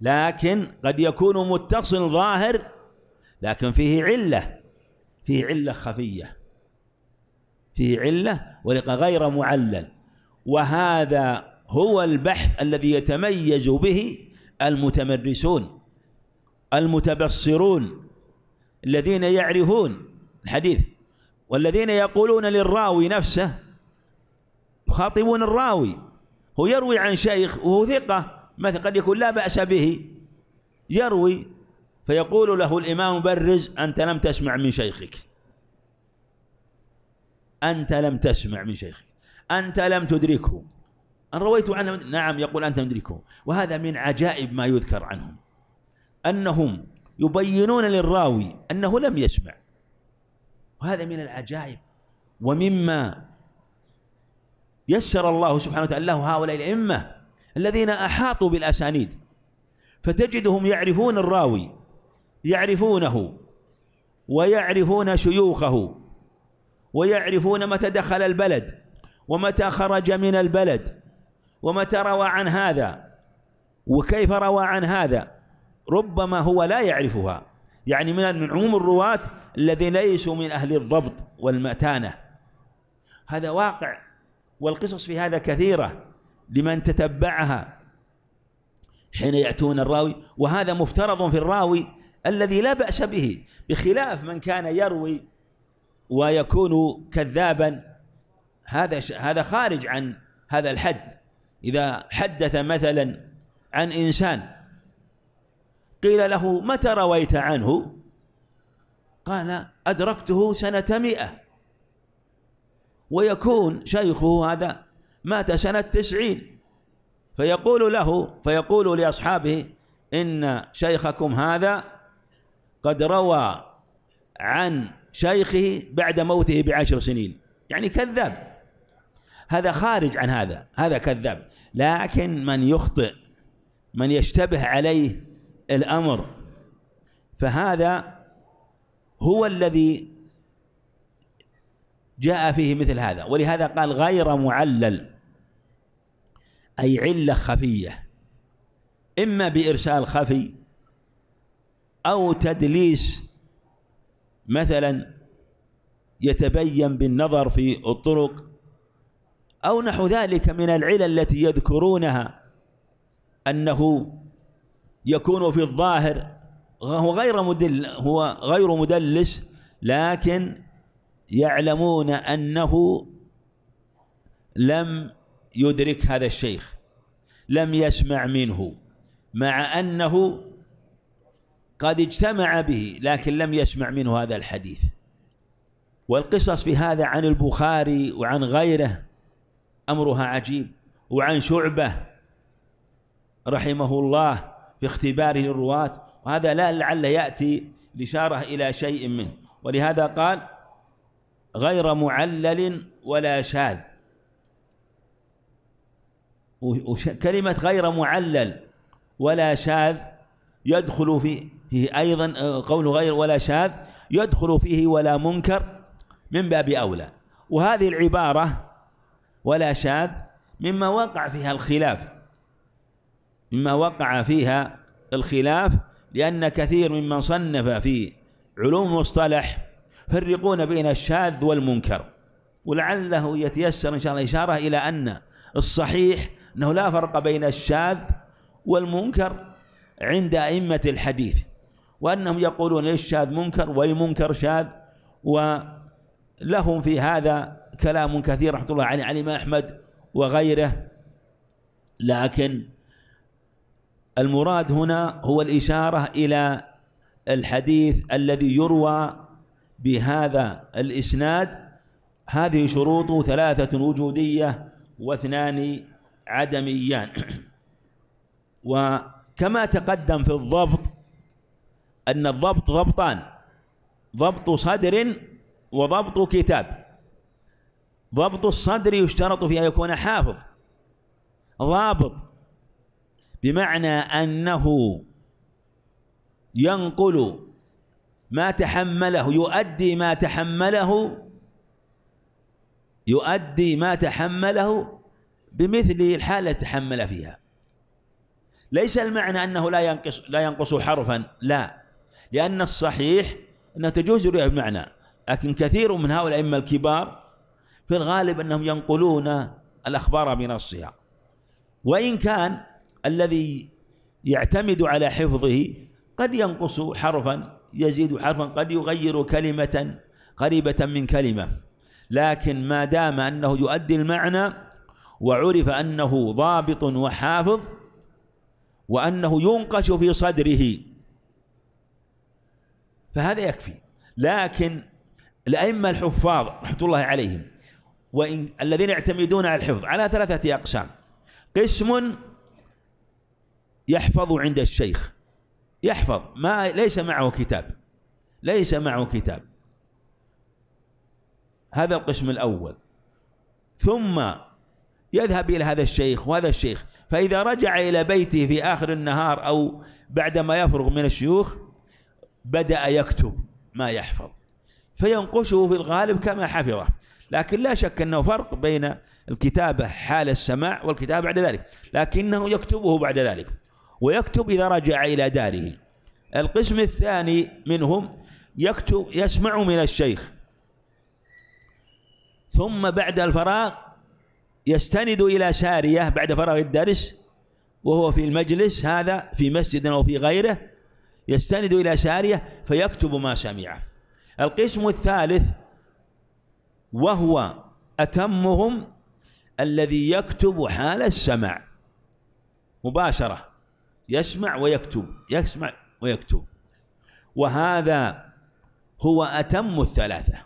Speaker 1: لكن قد يكون متصل ظاهر لكن فيه عله فيه عله خفيه فيه عله ولقى غير معلل وهذا هو البحث الذي يتميز به المتمرسون المتبصرون الذين يعرفون الحديث والذين يقولون للراوي نفسه يخاطبون الراوي هو يروي عن شيخ وهو ثقة مثلا قد يكون لا بأس به يروي فيقول له الإمام برز أنت لم تسمع من شيخك أنت لم تسمع من شيخك أنت لم تدركه أن رويت عنه نعم يقول أنت تدركه وهذا من عجائب ما يذكر عنهم أنهم يبينون للراوي أنه لم يسمع وهذا من العجائب ومما يسر الله سبحانه وتعالى له هؤلاء الأئمة الذين أحاطوا بالأسانيد فتجدهم يعرفون الراوي يعرفونه ويعرفون شيوخه ويعرفون متى دخل البلد ومتى خرج من البلد ومتى روى عن هذا وكيف روى عن هذا ربما هو لا يعرفها يعني من عموم الرواة الذين ليسوا من أهل الضبط والمتانة هذا واقع والقصص في هذا كثيرة لمن تتبعها حين يأتون الراوي وهذا مفترض في الراوي الذي لا بأس به بخلاف من كان يروي ويكون كذابا هذا هذا خارج عن هذا الحد إذا حدث مثلا عن إنسان قيل له متى رويت عنه قال أدركته سنة مئة ويكون شيخه هذا مات سنة تسعين فيقول له فيقول لأصحابه إن شيخكم هذا قد روى عن شيخه بعد موته بعشر سنين يعني كذاب هذا خارج عن هذا هذا كذاب لكن من يخطئ من يشتبه عليه الأمر فهذا هو الذي جاء فيه مثل هذا ولهذا قال غير معلل أي علة خفية إما بإرسال خفي أو تدليس مثلا يتبين بالنظر في الطرق أو نحو ذلك من العلل التي يذكرونها أنه يكون في الظاهر هو غير مدل هو غير مدلس لكن يعلمون أنه لم يدرك هذا الشيخ لم يسمع منه مع أنه قد اجتمع به لكن لم يسمع منه هذا الحديث والقصص في هذا عن البخاري وعن غيره أمرها عجيب وعن شعبة رحمه الله في اختباره للرواة وهذا لا لعل يأتي لشاره إلى شيء منه ولهذا قال غير معلل ولا شاذ وكلمة غير معلل ولا شاذ يدخل فيه, أيضا آه، قول غير ولا شاذ يدخل فيه ولا منكر من باب أولى وهذه العبارة ولا شاذ مما وقع فيها الخلاف مما وقع فيها الخلاف لأن كثير ممن صنف في علوم مصطلح يفرقون بين الشاذ والمنكر ولعله يتيسر إن شاء الله إشارة إلى أن الصحيح أنه لا فرق بين الشاذ والمنكر عند أئمة الحديث وأنهم يقولون للشاذ منكر والمنكر شاذ ولهم في هذا كلام كثير رحمة الله عليه عن أحمد وغيره لكن المراد هنا هو الإشارة إلى الحديث الذي يروى بهذا الإسناد هذه شروطه ثلاثة وجودية واثنان عدميان [CLEARS THROAT] وكما تقدم في الضبط أن الضبط ضبطان ضبط صدر وضبط كتاب ضبط الصدر يشترط في أن يكون حافظ ضابط بمعنى أنه ينقل ما تحمله يؤدي ما تحمله يؤدي ما تحمله بمثل الحالة تحمل فيها ليس المعنى أنه لا ينقص لا ينقص حرفا لا لأن الصحيح أنها تجوز رؤية بمعنى لكن كثير من هؤلاء الأئمة الكبار في الغالب أنهم ينقلون الأخبار بنصها وإن كان الذي يعتمد على حفظه قد ينقص حرفا يزيد حرفا قد يغير كلمة قريبة من كلمة لكن ما دام أنه يؤدي المعنى وعرف أنه ضابط وحافظ وأنه ينقش في صدره فهذا يكفي لكن الأئمة الحفاظ رحمة الله عليهم وإن الذين يعتمدون على الحفظ على ثلاثة أقسام قسم يحفظ عند الشيخ يحفظ ما ليس معه كتاب ليس معه كتاب هذا القسم الأول ثم يذهب إلى هذا الشيخ وهذا الشيخ فإذا رجع إلى بيته في آخر النهار أو بعدما يفرغ من الشيوخ بدأ يكتب ما يحفظ فينقشه في الغالب كما حفظه لكن لا شك أنه فرق بين الكتابة حال السماع والكتابة بعد ذلك لكنه يكتبه بعد ذلك ويكتب إذا رجع إلى داره القسم الثاني منهم يكتب يسمع من الشيخ ثم بعد الفراغ يستند إلى سارية بعد فراغ الدرس وهو في المجلس هذا في مسجد أو في غيره يستند إلى سارية فيكتب ما سمعه القسم الثالث وهو أتمهم الذي يكتب حال السمع مباشرة يسمع ويكتب يسمع ويكتب وهذا هو أتم الثلاثة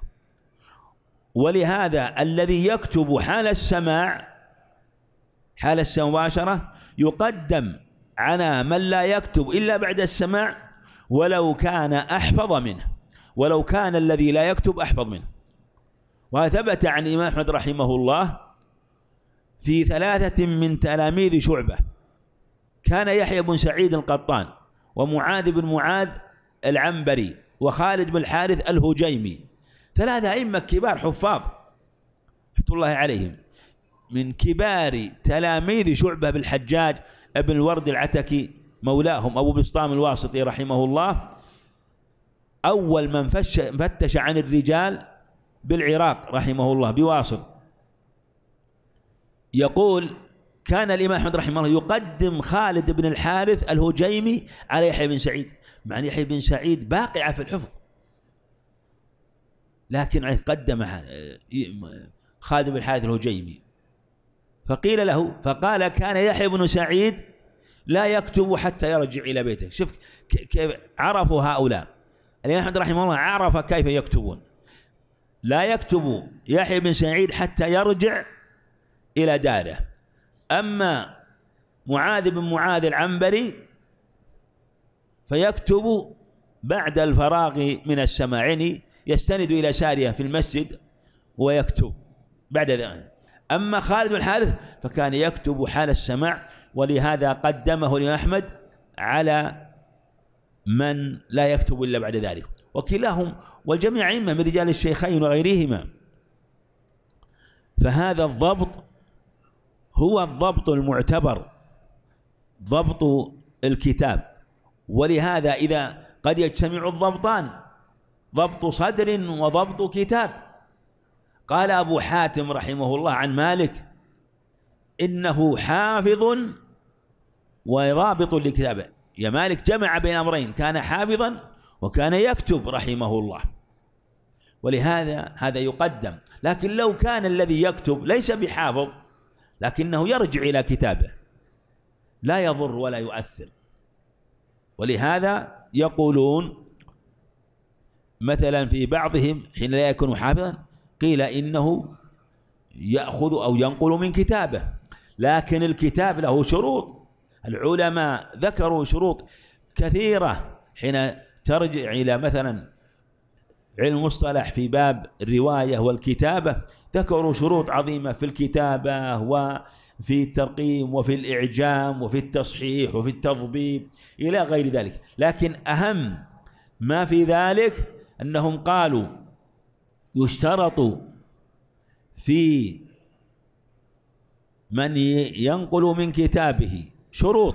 Speaker 1: ولهذا الذي يكتب حال السماع حال مباشرة يقدم على من لا يكتب إلا بعد السماع ولو كان أحفظ منه ولو كان الذي لا يكتب أحفظ منه وثبت عن الإمام أحمد رحمه الله في ثلاثة من تلاميذ شعبة كان يحيى بن سعيد القطان ومعاذ بن معاذ العنبري وخالد بن الحارث الهجيمي ثلاثة أئمة كبار حفاظ رحمة الله عليهم من كبار تلاميذ شعبة بن الحجاج ابن الورد العتكي مولاهم أبو بسطام الواسطي رحمه الله أول من فتش عن الرجال بالعراق رحمه الله بواسط يقول كان الإمام أحمد رحمه الله يقدم خالد بن الحارث الهجيمي على يحيى بن سعيد مع أن يحيى بن سعيد باقعة في الحفظ لكن قدم خالد بن الحارث الهجيمي فقيل له فقال كان يحيى بن سعيد لا يكتب حتى يرجع إلى بيته شوف كيف عرفوا هؤلاء الإمام أحمد رحمه الله عرف كيف يكتبون لا يكتب يحيى بن سعيد حتى يرجع إلى داره أما معاذ بن معاذ العنبري فيكتب بعد الفراغ من السماعين يستند إلى سارية في المسجد ويكتب بعد ذلك أما خالد بن الحارث فكان يكتب حال السماع ولهذا قدمه لأحمد على من لا يكتب إلا بعد ذلك وكلاهم والجميع إما من رجال الشيخين وغيرهما فهذا الضبط هو الضبط المعتبر ضبط الكتاب ولهذا إذا قد يجتمع الضبطان ضبط صدر وضبط كتاب قال أبو حاتم رحمه الله عن مالك إنه حافظ ورابط لكتابه يا مالك جمع بين أمرين كان حافظا وكان يكتب رحمه الله ولهذا هذا يقدم لكن لو كان الذي يكتب ليس بحافظ لكنه يرجع إلى كتابه لا يضر ولا يؤثر ولهذا يقولون مثلا في بعضهم حين لا يكون حافظا قيل إنه يأخذ أو ينقل من كتابه لكن الكتاب له شروط العلماء ذكروا شروط كثيرة حين ترجع إلى مثلا علم مصطلح في باب الرواية والكتابة ذكروا شروط عظيمة في الكتابة وفي الترقيم وفي الإعجام وفي التصحيح وفي التضبيب إلى غير ذلك لكن أهم ما في ذلك أنهم قالوا يشترط في من ينقل من كتابه شروط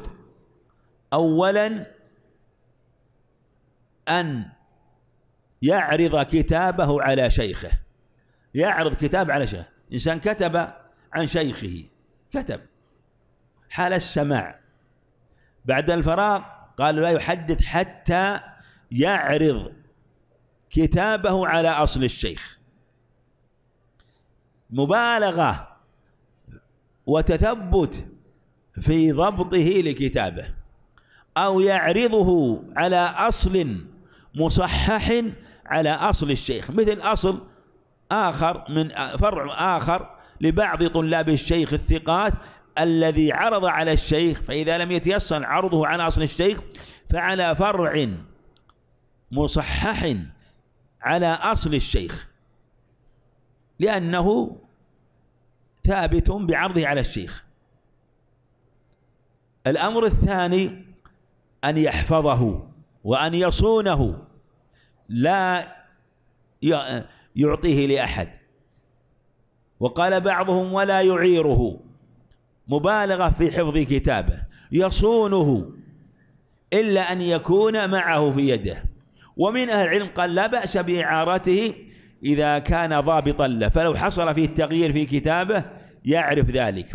Speaker 1: أولا أن يعرض كتابه على شيخه يعرض كتاب على شيخ إنسان كتب عن شيخه كتب حال السماع بعد الفراغ قال لا يحدث حتى يعرض كتابه على أصل الشيخ مبالغة وتثبت في ضبطه لكتابه أو يعرضه على أصل مصحح على أصل الشيخ مثل أصل آخر من فرع آخر لبعض طلاب الشيخ الثقات الذي عرض على الشيخ فإذا لم يتيسر عرضه على أصل الشيخ فعلى فرع مصحح على أصل الشيخ لأنه ثابت بعرضه على الشيخ الأمر الثاني أن يحفظه وأن يصونه لا يعطيه لأحد وقال بعضهم ولا يعيره مبالغة في حفظ كتابه يصونه إلا أن يكون معه في يده ومن أهل العلم قال لا بأس بإعارته إذا كان ضابطا له فلو حصل فيه التغيير في كتابه يعرف ذلك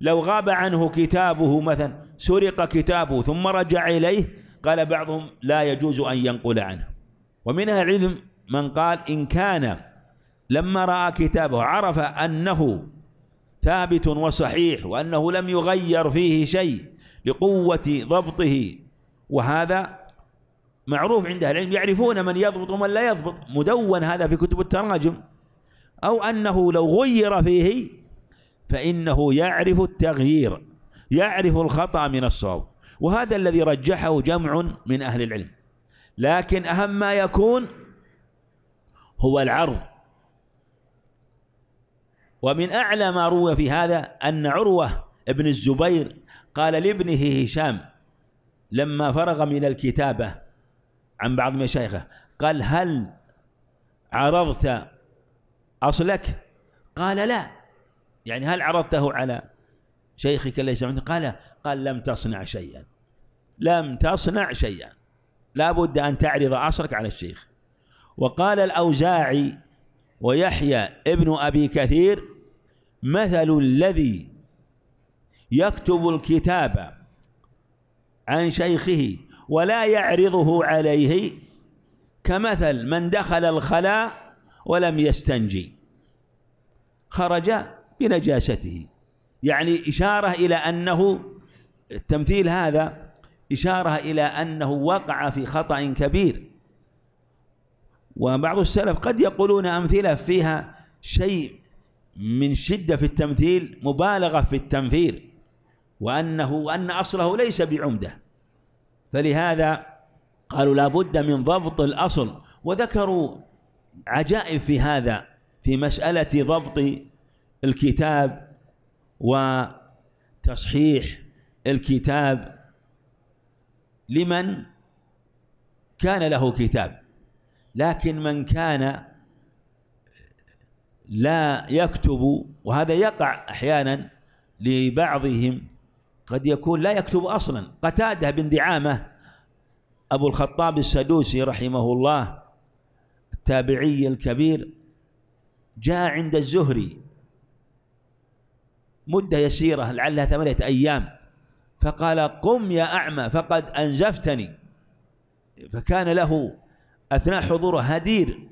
Speaker 1: لو غاب عنه كتابه مثلا سرق كتابه ثم رجع إليه قال بعضهم لا يجوز أن ينقل عنه ومن أهل العلم من قال إن كان لما رأى كتابه عرف أنه ثابت وصحيح وأنه لم يغير فيه شيء لقوة ضبطه وهذا معروف عند أهل العلم يعرفون من يضبط ومن لا يضبط مدون هذا في كتب التراجم أو أنه لو غير فيه فإنه يعرف التغيير يعرف الخطأ من الصواب وهذا الذي رجحه جمع من أهل العلم لكن أهم ما يكون هو العرض ومن أعلى ما روي في هذا أن عروة ابن الزبير قال لابنه هشام لما فرغ من الكتابة عن بعض مشايخه قال هل عرضت أصلك قال لا يعني هل عرضته على شيخك ليس سمعته قال قال لم تصنع شيئا لم تصنع شيئا لا بد أن تعرض أصلك على الشيخ وقال الأوزاعي ويحيى ابن أبي كثير مثل الذي يكتب الكتاب عن شيخه ولا يعرضه عليه كمثل من دخل الخلاء ولم يستنجي خرج بنجاسته يعني إشارة إلى أنه التمثيل هذا إشارة إلى أنه وقع في خطأ كبير وبعض السلف قد يقولون أمثلة فيها شيء من شدة في التمثيل مبالغة في التنفير وأنه أن أصله ليس بعمدة فلهذا قالوا لا بد من ضبط الأصل وذكروا عجائب في هذا في مسألة ضبط الكتاب وتصحيح الكتاب لمن كان له كتاب لكن من كان لا يكتب وهذا يقع أحيانا لبعضهم قد يكون لا يكتب أصلا قتاده بن دعامة أبو الخطاب السدوسي رحمه الله التابعي الكبير جاء عند الزهري مدة يسيرة لعلها ثمانية أيام فقال قم يا أعمى فقد أنزفتني فكان له أثناء حضوره هدير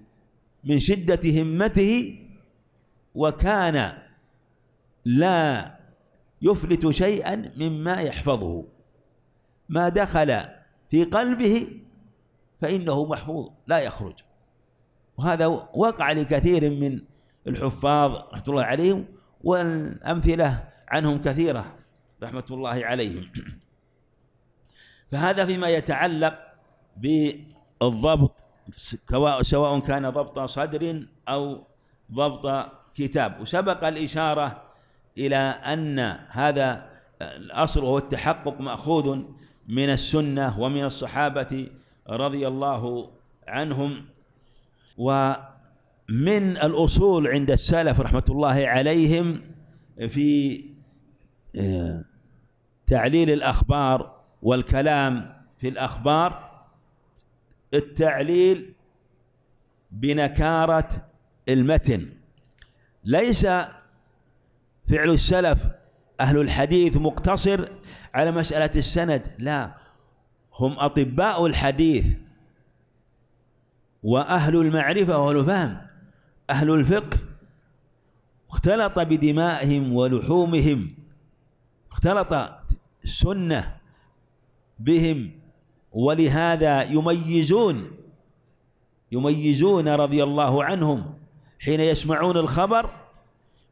Speaker 1: من شدة همته وكان لا يفلت شيئا مما يحفظه ما دخل في قلبه فإنه محفوظ لا يخرج وهذا وقع لكثير من الحفاظ رحمة الله عليهم والأمثلة عنهم كثيرة رحمة الله عليهم فهذا فيما يتعلق بالضبط سواء كان ضبط صدر أو ضبط كتاب وسبق الإشارة إلى أن هذا الأصل وهو التحقق مأخوذ من السنة ومن الصحابة رضي الله عنهم ومن الأصول عند السلف رحمة الله عليهم في آه، تعليل الأخبار والكلام في الأخبار التعليل بنكارة المتن ليس فعل السلف أهل الحديث مقتصر على مسألة السند لا هم أطباء الحديث وأهل المعرفة وأهل الفهم أهل الفقه اختلط بدمائهم ولحومهم اختلط السنة بهم ولهذا يميزون يميزون رضي الله عنهم حين يسمعون الخبر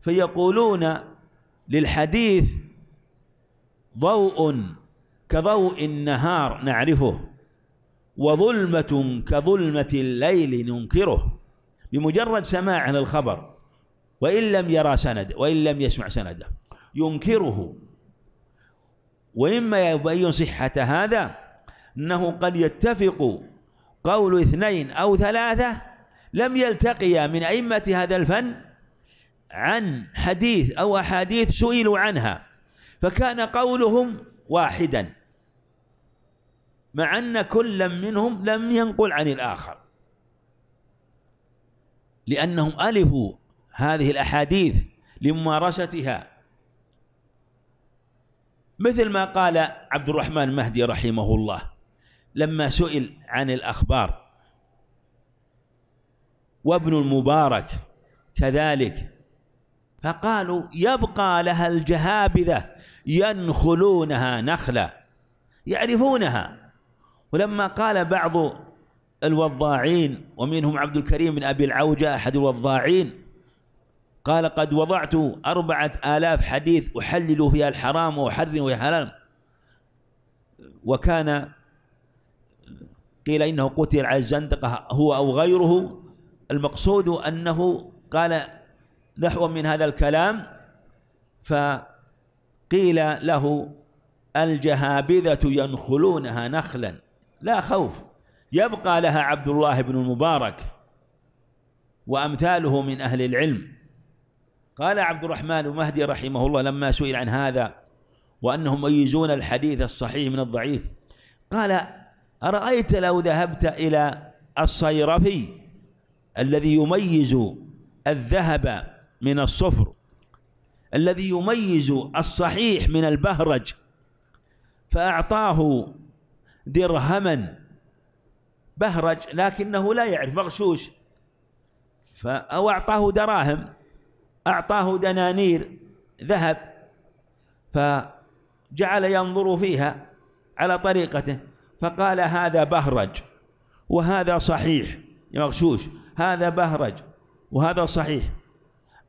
Speaker 1: فيقولون للحديث ضوء كضوء النهار نعرفه وظلمة كظلمة الليل ننكره بمجرد سماع للخبر وإن لم يرى سند وإن لم يسمع سنده ينكره وإما يبين صحة هذا أنه قد يتفق قول اثنين أو ثلاثة لم يلتقيا من أئمة هذا الفن عن حديث أو أحاديث سئلوا عنها فكان قولهم واحدا مع أن كل منهم لم ينقل عن الآخر لأنهم ألفوا هذه الأحاديث لممارستها مثل ما قال عبد الرحمن المهدي رحمه الله لما سئل عن الأخبار وابن المبارك كذلك فقالوا يبقى لها الجهابذة ينخلونها نخلة يعرفونها ولما قال بعض الوضاعين ومنهم عبد الكريم بن أبي العوجة أحد الوضاعين قال قد وضعت أربعة آلاف حديث أحلل فيها الحرام وأحرم فيها الحرام وكان قيل إنه قتل على الزندقة هو أو غيره المقصود أنه قال نحو من هذا الكلام فقيل له الجهابذة ينخلونها نخلا لا خوف يبقى لها عبد الله بن المبارك وأمثاله من أهل العلم قال عبد الرحمن المهدي رحمه الله لما سئل عن هذا وأنهم يميزون الحديث الصحيح من الضعيف قال أرأيت لو ذهبت إلى الصيرفي الذي يميز الذهب من الصفر الذي يميز الصحيح من البهرج فأعطاه درهما بهرج لكنه لا يعرف مغشوش أو أعطاه دراهم أعطاه دنانير ذهب فجعل ينظر فيها على طريقته فقال هذا بهرج وهذا صحيح يا مغشوش هذا بهرج وهذا صحيح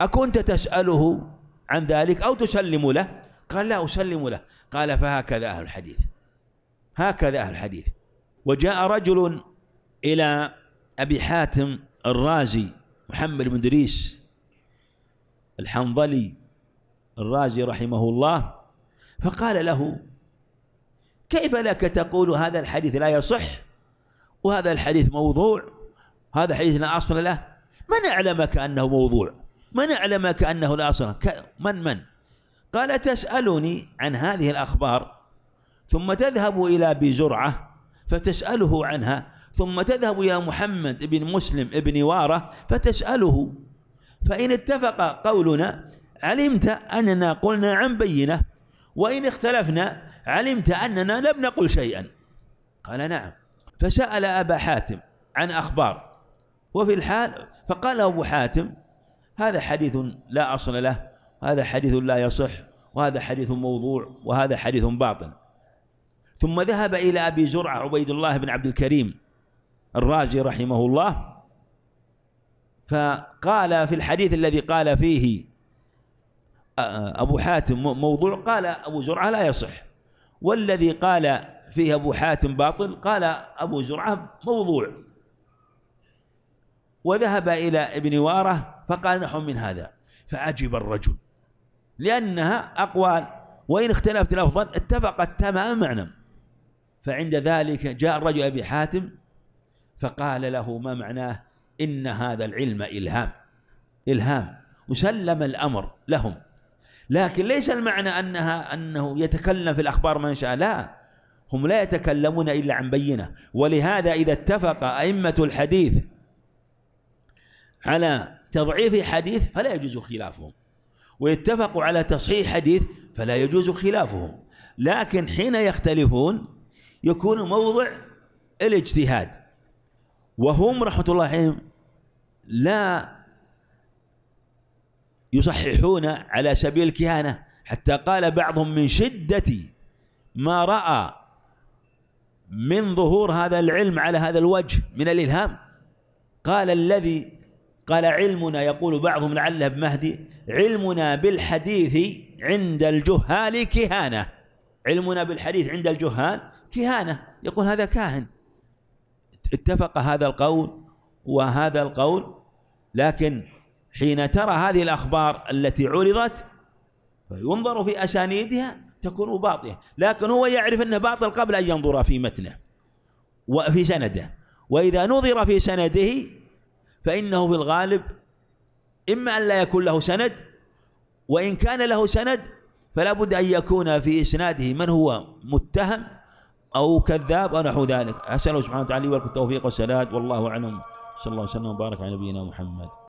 Speaker 1: أكنت تسأله عن ذلك أو تسلم له قال لا أسلم له قال فهكذا أهل الحديث هكذا أهل الحديث وجاء رجل إلى أبي حاتم الرازي محمد بن دريس الحنظلي الرازي رحمه الله فقال له كيف لك تقول هذا الحديث لا يصح وهذا الحديث موضوع هذا حديث لا أصل له من أعلمك أنه موضوع من أعلمك أنه لا أصل من من قال تسألني عن هذه الأخبار ثم تذهب إلى بزرعة فتسأله عنها ثم تذهب إلى محمد بن مسلم بن وارة فتسأله فإن اتفق قولنا علمت أننا قلنا عن بينة وإن اختلفنا علمت أننا لم نقل شيئا قال نعم فسأل أبا حاتم عن أخبار وفي الحال فقال أبو حاتم هذا حديث لا أصل له هذا حديث لا يصح وهذا حديث موضوع وهذا حديث باطل ثم ذهب إلى أبي زرعة عبيد الله بن عبد الكريم الرازي رحمه الله فقال في الحديث الذي قال فيه آه، أبو حاتم موضوع قال أبو زرعة لا يصح والذي قال فيه أبو حاتم باطل قال أبو زرعة موضوع وذهب إلى ابن واره فقال نحو من هذا فعجب الرجل لأنها أقوال وإن اختلفت الأفضل اتفقت تماما معنى فعند ذلك جاء الرجل أبي حاتم فقال له ما معناه إن هذا العلم إلهام إلهام وسلم الأمر لهم لكن ليس المعنى أنها أنه يتكلم في الأخبار من شاء لا هم لا يتكلمون إلا عن بينة ولهذا إذا اتفق أئمة الحديث على تضعيف حديث فلا يجوز خلافهم ويتفقوا على تصحيح حديث فلا يجوز خلافهم لكن حين يختلفون يكون موضع الاجتهاد وهم رحمة الله عليهم لا يصححون على سبيل الكهانة حتى قال بعضهم من شدة ما رأى من ظهور هذا العلم على هذا الوجه من الإلهام قال الذي قال علمنا يقول بعضهم لعله بمهدي علمنا بالحديث عند الجهال كهانة علمنا بالحديث عند الجهال كهانة يقول هذا كاهن اتفق هذا القول وهذا القول لكن حين ترى هذه الأخبار التي عرضت فينظر في أسانيدها تكون باطلة لكن هو يعرف أنه باطل قبل أن ينظر في متنه وفي سنده وإذا نظر في سنده فإنه في الغالب إما أن لا يكون له سند وإن كان له سند فلا بد أن يكون في إسناده من هو متهم أو كذاب أو نحو ذلك أسأله سبحانه وتعالى ولك التوفيق والسداد والله أعلم صلى الله وسلم وبارك على نبينا محمد